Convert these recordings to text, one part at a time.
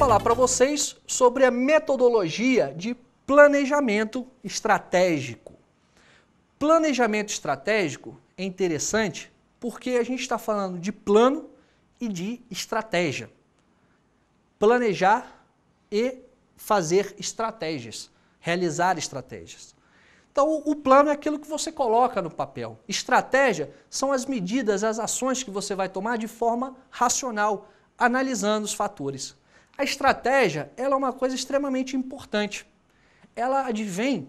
falar para vocês sobre a metodologia de planejamento estratégico. Planejamento estratégico é interessante porque a gente está falando de plano e de estratégia. Planejar e fazer estratégias, realizar estratégias. Então, o plano é aquilo que você coloca no papel. Estratégia são as medidas, as ações que você vai tomar de forma racional, analisando os fatores. A estratégia ela é uma coisa extremamente importante. Ela advém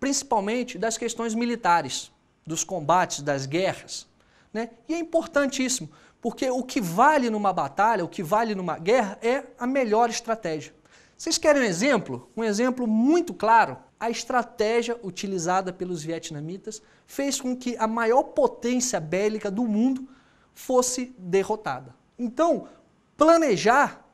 principalmente das questões militares, dos combates, das guerras. Né? E é importantíssimo, porque o que vale numa batalha, o que vale numa guerra, é a melhor estratégia. Vocês querem um exemplo? Um exemplo muito claro? A estratégia utilizada pelos vietnamitas fez com que a maior potência bélica do mundo fosse derrotada. Então, planejar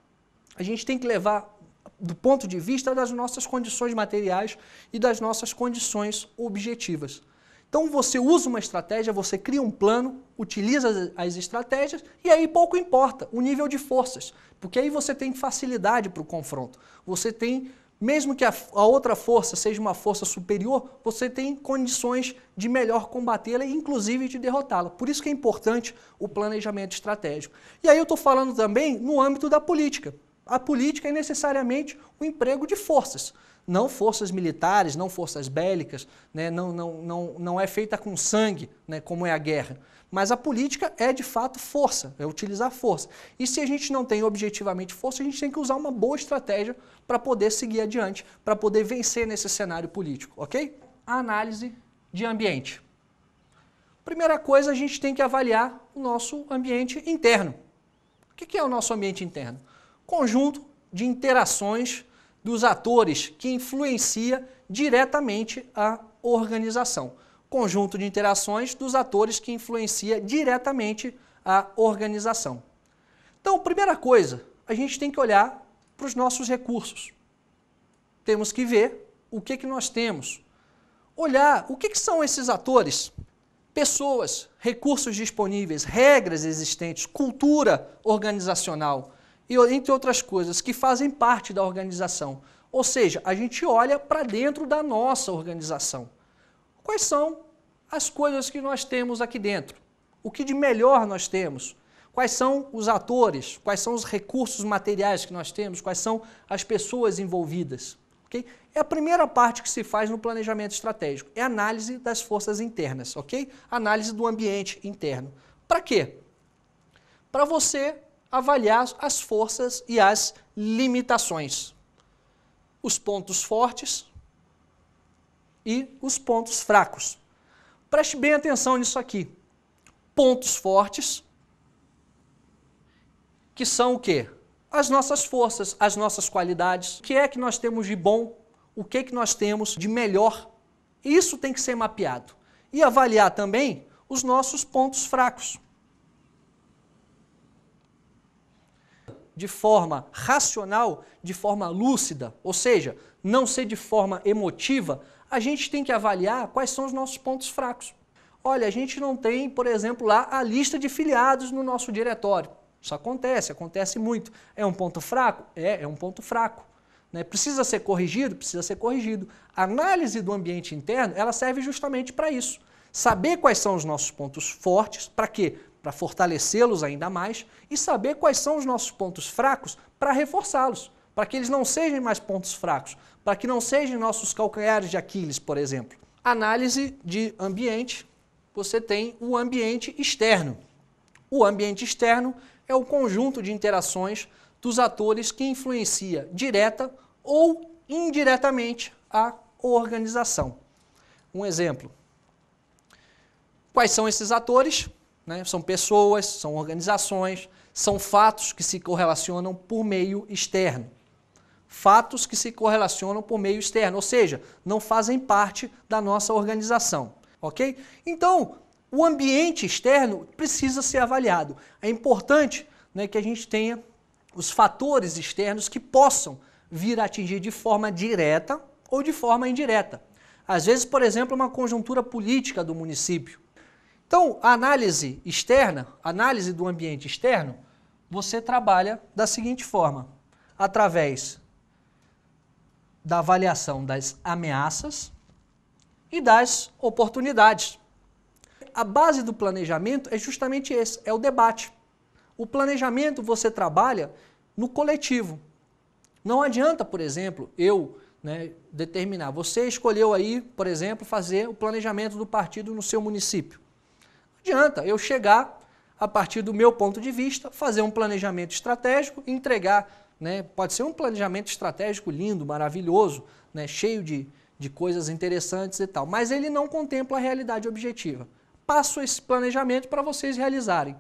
a gente tem que levar do ponto de vista das nossas condições materiais e das nossas condições objetivas. Então você usa uma estratégia, você cria um plano, utiliza as estratégias e aí pouco importa o nível de forças, porque aí você tem facilidade para o confronto. Você tem, mesmo que a, a, outra força seja uma força superior, você tem condições de melhor combatê-la e inclusive de derrotá-la. Por isso que é importante o planejamento estratégico. E aí eu estou falando também no âmbito da política a política é necessariamente o emprego de forças. Não forças militares, não forças bélicas, né? não, não, não, não é feita com sangue, né? como é a guerra. Mas a política é de fato força, é utilizar força. E se a gente não tem objetivamente força, a gente tem que usar uma boa estratégia para poder seguir adiante, para poder vencer nesse cenário político, ok? A análise de ambiente. Primeira coisa, a gente tem que avaliar o nosso ambiente interno. O que é o nosso ambiente interno? conjunto de interações dos atores que influencia diretamente a organização. Conjunto de interações dos atores que influencia diretamente a organização. Então, primeira coisa, a gente tem que olhar para os nossos recursos. Temos que ver o que, que nós temos. Olhar o que, que são esses atores, pessoas, recursos disponíveis, regras existentes, cultura organizacional, e entre outras coisas, que fazem parte da organização. Ou seja, a gente olha para dentro da nossa organização. Quais são as coisas que nós temos aqui dentro? O que de melhor nós temos? Quais são os atores? Quais são os recursos materiais que nós temos? Quais são as pessoas envolvidas? Okay? É a primeira parte que se faz no planejamento estratégico, é a análise das forças internas, ok? Análise do ambiente interno. Para quê? Para você avaliar as forças e as limitações, os pontos fortes e os pontos fracos. Preste bem atenção nisso aqui. Pontos fortes, que são o quê? As nossas forças, as nossas qualidades, o que é que nós temos de bom, o que é que nós temos de melhor. Isso tem que ser mapeado. E avaliar também os nossos pontos fracos. de forma racional, de forma lúcida, ou seja, não ser de forma emotiva, a gente tem que avaliar quais são os nossos pontos fracos. Olha, a gente não tem, por exemplo, lá a lista de filiados no nosso diretório. Isso acontece, acontece muito. É um ponto fraco? É, é um ponto fraco. Né? Precisa ser corrigido? Precisa ser corrigido. A análise do ambiente interno, ela serve justamente para isso. Saber quais são os nossos pontos fortes, para quê? para fortalecê-los ainda mais e saber quais são os nossos pontos fracos para reforçá-los, para que eles não sejam mais pontos fracos, para que não sejam nossos calcanhares de Aquiles, por exemplo. Análise de ambiente, você tem o ambiente externo. O ambiente externo é o conjunto de interações dos atores que influencia direta ou indiretamente a organização. Um exemplo. Quais são esses atores? Né? São pessoas, são organizações, são fatos que se correlacionam por meio externo. Fatos que se correlacionam por meio externo, ou seja, não fazem parte da nossa organização. Ok? Então, o ambiente externo precisa ser avaliado. É importante né, que a gente tenha os fatores externos que possam vir a atingir de forma direta ou de forma indireta. Às vezes, por exemplo, uma conjuntura política do município então, a análise externa, análise do ambiente externo, você trabalha da seguinte forma: através da avaliação das ameaças e das oportunidades. A base do planejamento é justamente esse, é o debate. O planejamento você trabalha no coletivo. Não adianta, por exemplo, eu né, determinar. Você escolheu aí, por exemplo, fazer o planejamento do partido no seu município adianta eu chegar, a partir do meu ponto de vista, fazer um planejamento estratégico, entregar, né? pode ser um planejamento estratégico lindo, maravilhoso, né? cheio de, de coisas interessantes e tal, mas ele não contempla a realidade objetiva. Passo esse planejamento para vocês realizarem.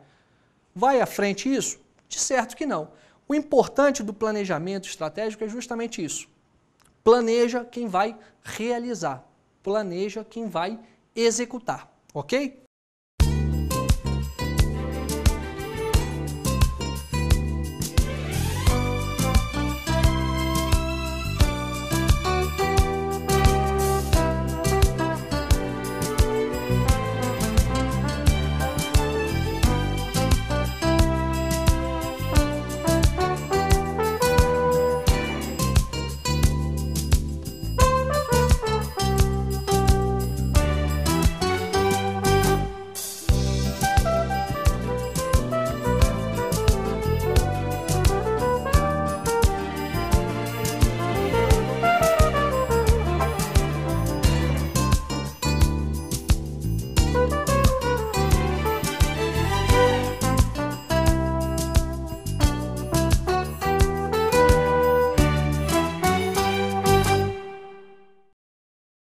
Vai à frente isso? De certo que não. O importante do planejamento estratégico é justamente isso. Planeja quem vai realizar, planeja quem vai executar, ok?